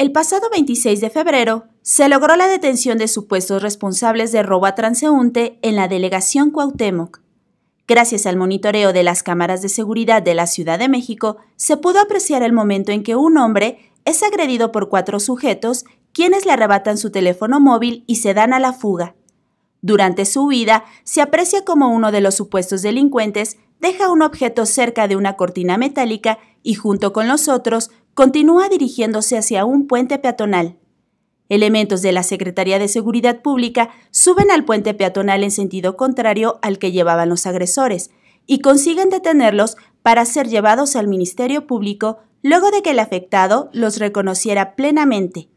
El pasado 26 de febrero se logró la detención de supuestos responsables de robo a transeúnte en la delegación Cuauhtémoc. Gracias al monitoreo de las cámaras de seguridad de la Ciudad de México, se pudo apreciar el momento en que un hombre es agredido por cuatro sujetos quienes le arrebatan su teléfono móvil y se dan a la fuga. Durante su huida, se aprecia como uno de los supuestos delincuentes deja un objeto cerca de una cortina metálica y junto con los otros continúa dirigiéndose hacia un puente peatonal. Elementos de la Secretaría de Seguridad Pública suben al puente peatonal en sentido contrario al que llevaban los agresores y consiguen detenerlos para ser llevados al Ministerio Público luego de que el afectado los reconociera plenamente.